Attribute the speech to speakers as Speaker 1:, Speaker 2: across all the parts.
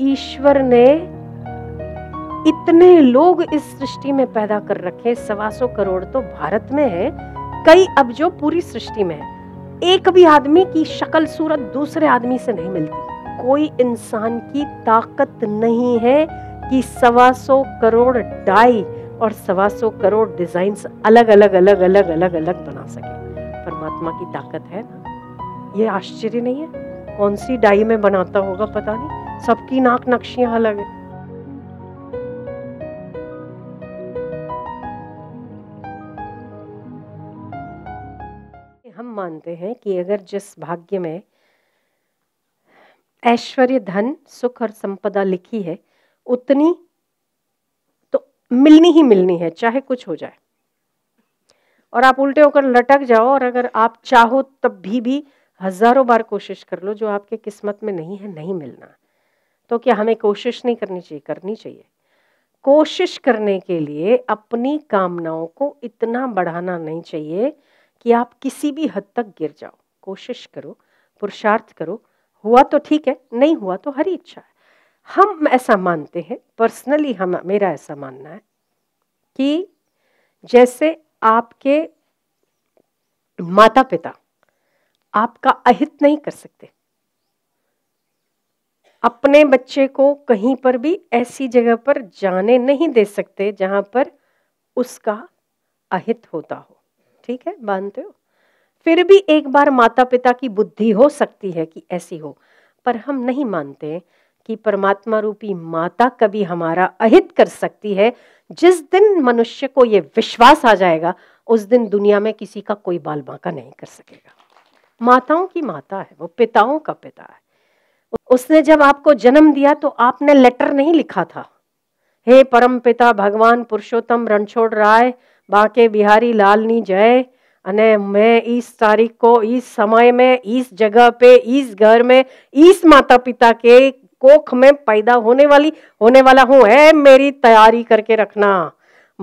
Speaker 1: ईश्वर ने इतने लोग इस सृष्टि में पैदा कर रखे सवा सौ करोड़ तो भारत में है कई अब जो पूरी सृष्टि में है एक भी आदमी की शक्ल सूरत दूसरे आदमी से नहीं मिलती कोई इंसान की ताकत नहीं है कि सवा सौ करोड़ डाई और सवा सौ करोड़ डिजाइन अलग अलग अलग अलग अलग अलग बना सके परमात्मा की ताकत है ना ये आश्चर्य नहीं है कौन सी डाई में बनाता होगा पता नहीं सबकी नाक नक्शियां अलग है हम मानते हैं कि अगर जिस भाग्य में ऐश्वर्य धन सुख और संपदा लिखी है उतनी तो मिलनी ही मिलनी है चाहे कुछ हो जाए और आप उल्टे होकर लटक जाओ और अगर आप चाहो तब भी भी हजारों बार कोशिश कर लो जो आपके किस्मत में नहीं है नहीं मिलना तो क्या हमें कोशिश नहीं करनी चाहिए करनी चाहिए कोशिश करने के लिए अपनी कामनाओं को इतना बढ़ाना नहीं चाहिए कि आप किसी भी हद तक गिर जाओ कोशिश करो पुरुषार्थ करो हुआ तो ठीक है नहीं हुआ तो हरी इच्छा है हम ऐसा मानते हैं पर्सनली हम मेरा ऐसा मानना है कि जैसे आपके माता पिता आपका अहित नहीं कर सकते अपने बच्चे को कहीं पर भी ऐसी जगह पर जाने नहीं दे सकते जहाँ पर उसका अहित होता हो ठीक है मानते हो फिर भी एक बार माता पिता की बुद्धि हो सकती है कि ऐसी हो पर हम नहीं मानते कि परमात्मा रूपी माता कभी हमारा अहित कर सकती है जिस दिन मनुष्य को ये विश्वास आ जाएगा उस दिन दुनिया में किसी का कोई बाल बांका नहीं कर सकेगा माताओं की माता है वो पिताओं का पिता है उसने जब आपको जन्म दिया तो आपने लेटर नहीं लिखा था हे परम पिता भगवान पुरुषोत्तम रणछोड़ राय बाके बिहारी लालनी जय अने मैं इस तारीख को इस समय में इस जगह पे इस घर में इस माता पिता के कोख में पैदा होने वाली होने वाला हूँ है मेरी तैयारी करके रखना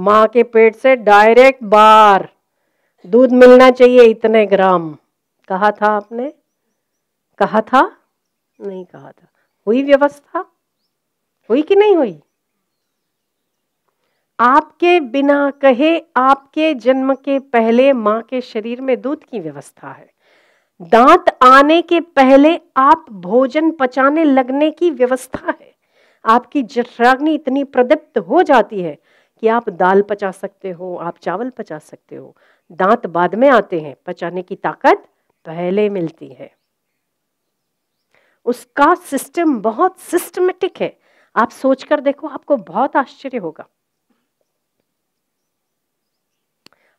Speaker 1: माँ के पेट से डायरेक्ट बार दूध मिलना चाहिए इतने ग्राम कहा था आपने कहा था नहीं कहा था हुई व्यवस्था हुई कि नहीं हुई आपके बिना कहे आपके जन्म के पहले माँ के शरीर में दूध की व्यवस्था है दांत आने के पहले आप भोजन पचाने लगने की व्यवस्था है आपकी जठराग्नि इतनी प्रदीप्त हो जाती है कि आप दाल पचा सकते हो आप चावल पचा सकते हो दांत बाद में आते हैं पचाने की ताकत पहले मिलती है उसका सिस्टम बहुत सिस्टमेटिक है आप सोचकर देखो आपको बहुत आश्चर्य होगा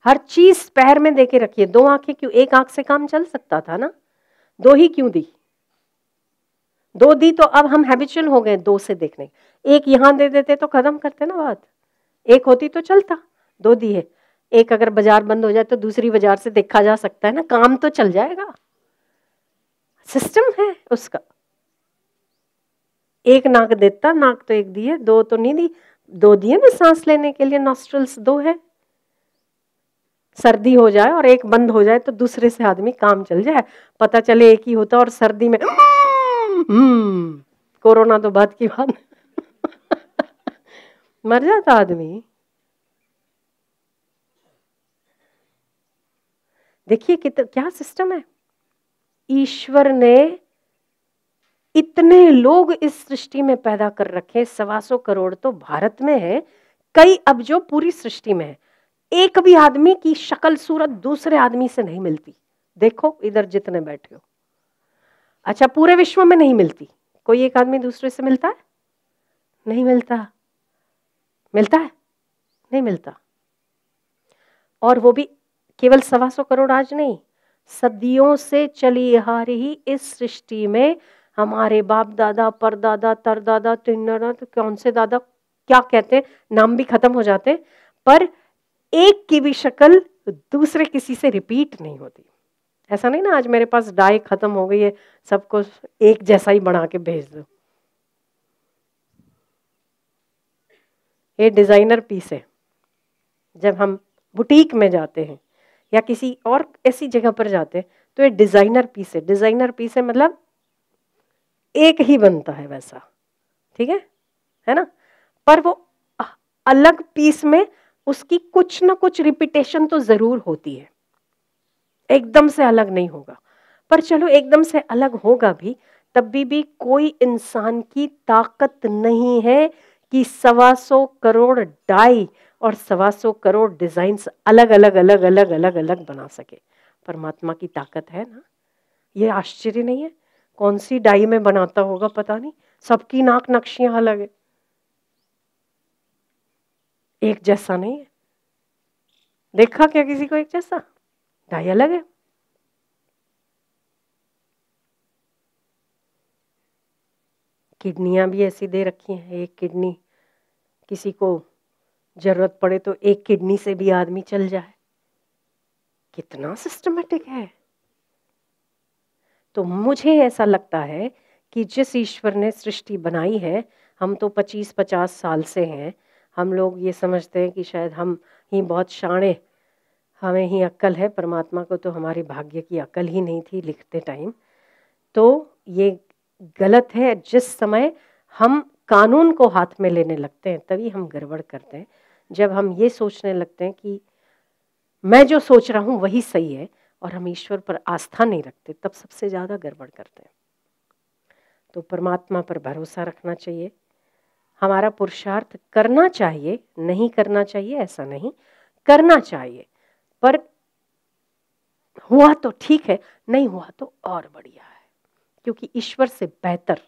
Speaker 1: हर चीज पैर में देके रखिए दो आंखें क्यों एक आंख से काम चल सकता था ना दो ही क्यों दी दो दी तो अब हम हैबिचुअल हो गए दो से देखने एक यहां दे देते तो खत्म करते ना बात एक होती तो चलता दो दी है एक अगर बाजार बंद हो जाए तो दूसरी बाजार से देखा जा सकता है ना काम तो चल जाएगा सिस्टम है उसका एक नाक देता नाक तो एक दी है दो तो नहीं दी दो दिए ना सांस लेने के लिए नॉस्ट्रल्स दो है सर्दी हो जाए और एक बंद हो जाए तो दूसरे से आदमी काम चल जाए पता चले एक ही होता और सर्दी में हम्म, कोरोना तो बाद की बात मर जाता आदमी देखिए कित क्या सिस्टम है ईश्वर ने इतने लोग इस सृष्टि में पैदा कर रखे सवा सौ करोड़ तो भारत में है कई अब जो पूरी सृष्टि में है एक भी आदमी की शक्ल सूरत दूसरे आदमी से नहीं मिलती देखो इधर जितने बैठे हो अच्छा पूरे विश्व में नहीं मिलती कोई एक आदमी दूसरे से मिलता है नहीं मिलता मिलता है नहीं मिलता और वो भी केवल सवा सौ करोड़ आज नहीं सदियों से चली आ रही इस सृष्टि में हमारे बाप दादा पर दादा तरदादा तिन्नरा तो कौन से दादा क्या कहते हैं नाम भी खत्म हो जाते हैं पर एक की भी शक्ल दूसरे किसी से रिपीट नहीं होती ऐसा नहीं ना आज मेरे पास डाई खत्म हो गई है सबको एक जैसा ही बना के भेज दो ये डिज़ाइनर पीस है जब हम बुटीक में जाते हैं या किसी और ऐसी जगह पर जाते हैं तो ये डिज़ाइनर पीस है डिज़ाइनर पीस है मतलब एक ही बनता है वैसा ठीक है है ना पर वो अलग पीस में उसकी कुछ ना कुछ रिपीटेशन तो ज़रूर होती है एकदम से अलग नहीं होगा पर चलो एकदम से अलग होगा भी तब भी, भी कोई इंसान की ताकत नहीं है कि सवा सौ करोड़ डाई और सवा सौ करोड़ डिजाइन अलग अलग अलग अलग अलग अलग बना सके परमात्मा की ताकत है ना ये आश्चर्य नहीं है कौन सी डाई में बनाता होगा पता नहीं सबकी नाक नक्शियां अलग है एक जैसा नहीं है देखा क्या किसी को एक जैसा डाई अलग है किडनियां भी ऐसी दे रखी हैं एक किडनी किसी को जरूरत पड़े तो एक किडनी से भी आदमी चल जाए कितना सिस्टमेटिक है तो मुझे ऐसा लगता है कि जिस ईश्वर ने सृष्टि बनाई है हम तो 25-50 साल से हैं हम लोग ये समझते हैं कि शायद हम ही बहुत शाणे हमें ही अक्ल है परमात्मा को तो हमारे भाग्य की अक्ल ही नहीं थी लिखते टाइम तो ये गलत है जिस समय हम कानून को हाथ में लेने लगते हैं तभी हम गड़बड़ करते हैं जब हम ये सोचने लगते हैं कि मैं जो सोच रहा हूँ वही सही है और हम ईश्वर पर आस्था नहीं रखते तब सबसे ज़्यादा गड़बड़ करते हैं तो परमात्मा पर भरोसा रखना चाहिए हमारा पुरुषार्थ करना चाहिए नहीं करना चाहिए ऐसा नहीं करना चाहिए पर हुआ तो ठीक है नहीं हुआ तो और बढ़िया है क्योंकि ईश्वर से बेहतर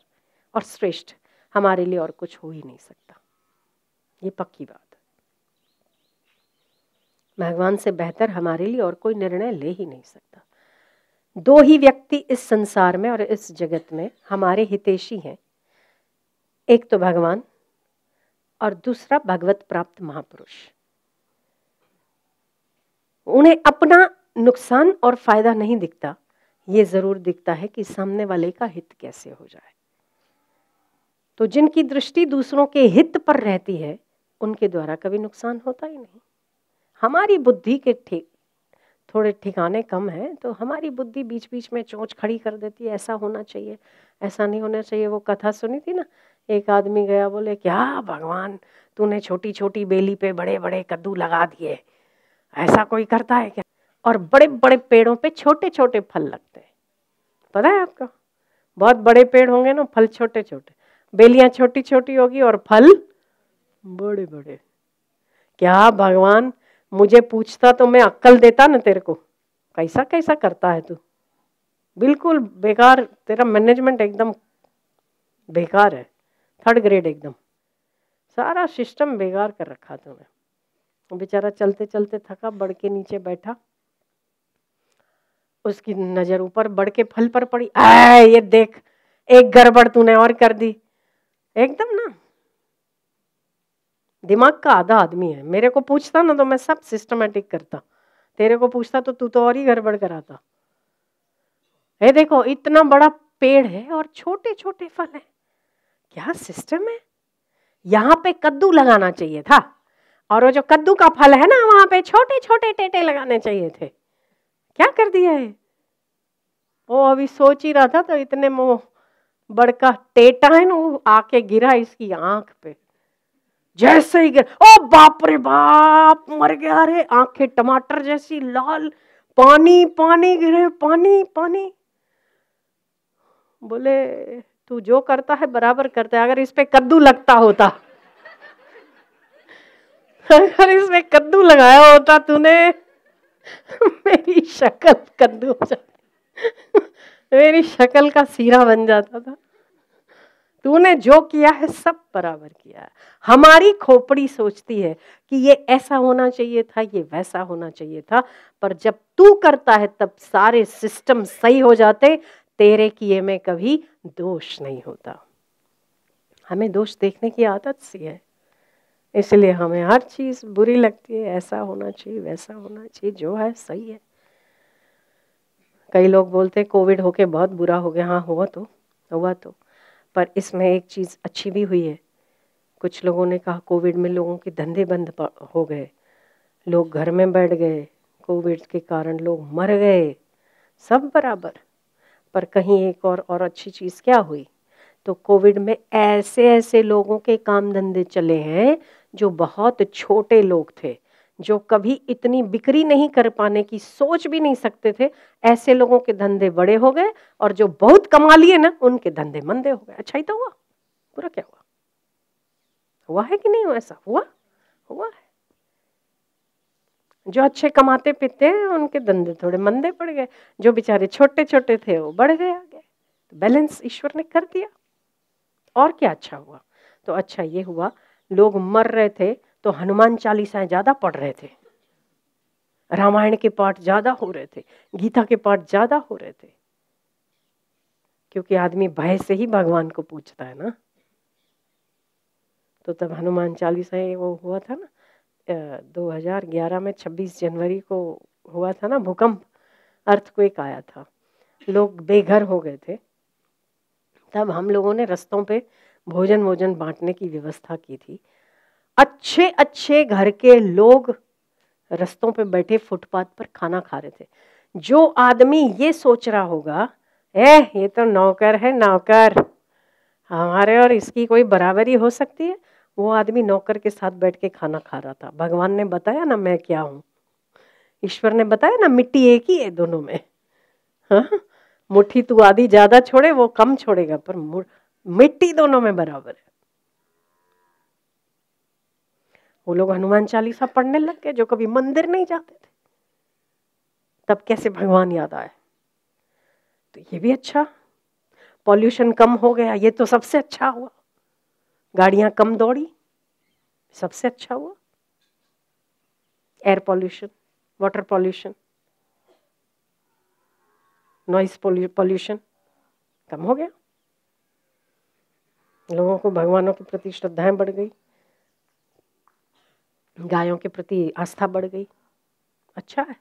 Speaker 1: और श्रेष्ठ हमारे लिए और कुछ हो ही नहीं सकता ये पक्की बात भगवान से बेहतर हमारे लिए और कोई निर्णय ले ही नहीं सकता दो ही व्यक्ति इस संसार में और इस जगत में हमारे हितेशी हैं एक तो भगवान और दूसरा भगवत प्राप्त महापुरुष उन्हें अपना नुकसान और फायदा नहीं दिखता ये जरूर दिखता है कि सामने वाले का हित कैसे हो जाए तो जिनकी दृष्टि दूसरों के हित पर रहती है उनके द्वारा कभी नुकसान होता ही नहीं हमारी बुद्धि के ठीक थोड़े ठिकाने कम हैं तो हमारी बुद्धि बीच बीच में चोंच खड़ी कर देती है ऐसा होना चाहिए ऐसा नहीं होना चाहिए वो कथा सुनी थी ना एक आदमी गया बोले क्या भगवान तूने छोटी छोटी बेली पे बड़े बड़े कद्दू लगा दिए ऐसा कोई करता है क्या और बड़े बड़े पेड़ों पे छोटे छोटे फल लगते हैं पता है आपको बहुत बड़े पेड़ होंगे ना फल छोटे छोटे बेलियां छोटी छोटी होगी और फल बड़े बड़े क्या भगवान मुझे पूछता तो मैं अक्कल देता ना तेरे को कैसा कैसा करता है तू बिल्कुल बेकार तेरा मैनेजमेंट एकदम बेकार है थर्ड ग्रेड एकदम सारा सिस्टम बेकार कर रखा तूने बेचारा चलते चलते थका बढ़ के नीचे बैठा उसकी नज़र ऊपर बढ़ के फल पर पड़ी आ ये देख एक गड़बड़ तूने और कर दी एकदम ना दिमाग का आधा आदमी है मेरे को पूछता ना तो मैं सब सिस्टमेटिक करता तेरे को पूछता तो तू तो और ही गड़बड़ कराता ये देखो इतना बड़ा पेड़ है और छोटे छोटे फल है क्या सिस्टम है यहाँ पे कद्दू लगाना चाहिए था और वो जो कद्दू का फल है ना वहां पे छोटे छोटे टेटे लगाने चाहिए थे क्या कर दिया है वो अभी सोच ही रहा था तो इतने मोह बड़का टेटा है ना वो आके गिरा इसकी आंख पे जैसे ही गिर ओ बाप रे बाप मर गया रे आंखें टमाटर जैसी लाल पानी पानी गिरे पानी पानी बोले तू जो करता है बराबर करता है अगर इस पे कद्दू लगता होता अगर इसमें कद्दू लगाया होता तूने मेरी शक्ल कद्दू हो जाती मेरी शक्ल का सीरा बन जाता था तूने जो किया है सब बराबर किया है हमारी खोपड़ी सोचती है कि ये ऐसा होना चाहिए था ये वैसा होना चाहिए था पर जब तू करता है तब सारे सिस्टम सही हो जाते तेरे किए में कभी दोष नहीं होता हमें दोष देखने की आदत सी है इसलिए हमें हर चीज़ बुरी लगती है ऐसा होना चाहिए वैसा होना चाहिए जो है सही है कई लोग बोलते हैं कोविड होके बहुत बुरा हो गया हाँ हुआ तो हुआ तो पर इसमें एक चीज़ अच्छी भी हुई है कुछ लोगों ने कहा कोविड में लोगों के धंधे बंद हो गए लोग घर में बैठ गए कोविड के कारण लोग मर गए सब बराबर पर कहीं एक और और अच्छी चीज़ क्या हुई तो कोविड में ऐसे ऐसे लोगों के काम धंधे चले हैं जो बहुत छोटे लोग थे जो कभी इतनी बिक्री नहीं कर पाने की सोच भी नहीं सकते थे ऐसे लोगों के धंधे बड़े हो गए और जो बहुत कमा लिए ना उनके धंधे मंदे हो गए अच्छा ही तो हुआ पूरा क्या हुआ हुआ है कि नहीं हुआ ऐसा हुआ हुआ है जो अच्छे कमाते पीते हैं उनके धंधे थोड़े मंदे पड़ गए जो बेचारे छोटे छोटे थे वो बढ़ गए आगे तो बैलेंस ईश्वर ने कर दिया और क्या अच्छा हुआ तो अच्छा ये हुआ लोग मर रहे थे तो हनुमान चालीसाएं ज़्यादा पढ़ रहे थे रामायण के पाठ ज़्यादा हो रहे थे गीता के पाठ ज़्यादा हो रहे थे क्योंकि आदमी भय से ही भगवान को पूछता है ना तो तब हनुमान चालीसाएं वो हुआ था ना 2011 में 26 जनवरी को हुआ था ना भूकंप अर्थ को एक आया था लोग बेघर हो गए थे तब हम लोगों ने रस्तों पे भोजन वोजन बांटने की व्यवस्था की थी अच्छे अच्छे घर के लोग रस्तों पे बैठे फुटपाथ पर खाना खा रहे थे जो आदमी ये सोच रहा होगा ए ये तो नौकर है नौकर हमारे और इसकी कोई बराबरी हो सकती है वो आदमी नौकर के साथ बैठ के खाना खा रहा था भगवान ने बताया ना मैं क्या हूँ ईश्वर ने बताया ना मिट्टी एक ही है दोनों में हाँ मुट्ठी तू तो आधी ज़्यादा छोड़े वो कम छोड़ेगा पर मिट्टी दोनों में बराबर है वो लोग हनुमान चालीसा पढ़ने लग गए जो कभी मंदिर नहीं जाते थे तब कैसे भगवान याद आए तो ये भी अच्छा पॉल्यूशन कम हो गया ये तो सबसे अच्छा हुआ गाड़ियां कम दौड़ी सबसे अच्छा हुआ air pollution water pollution noise pollution कम हो गया लोगों को भगवानों के प्रति श्रद्धाएं बढ़ गई गायों के प्रति आस्था बढ़ गई अच्छा है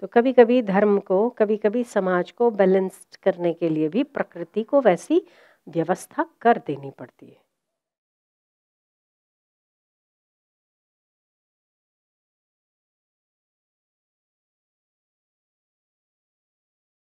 Speaker 1: तो कभी कभी धर्म को कभी कभी समाज को बैलेंस्ड करने के लिए भी प्रकृति को वैसी व्यवस्था कर देनी पड़ती है